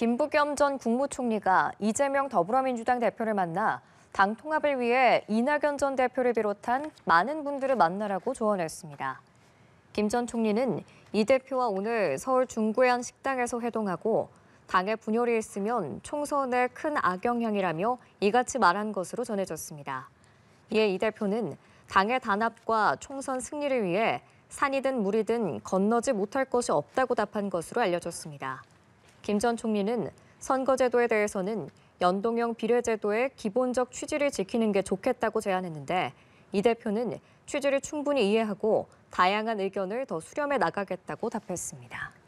김부겸 전 국무총리가 이재명 더불어민주당 대표를 만나 당 통합을 위해 이낙연 전 대표를 비롯한 많은 분들을 만나라고 조언했습니다. 김 전 총리는 이 대표와 오늘 서울 중구의 한 식당에서 회동하고 당의 분열이 있으면 총선에 큰 악영향이라며 이같이 말한 것으로 전해졌습니다. 이에 이 대표는 당의 단합과 총선 승리를 위해 산이든 물이든 건너지 못할 것이 없다고 답한 것으로 알려졌습니다. 김전 총리는 선거제도에 대해서는 연동형 비례제도의 기본적 취지를 지키는 게 좋겠다고 제안했는데 이 대표는 취지를 충분히 이해하고 다양한 의견을 더 수렴해 나가겠다고 답했습니다.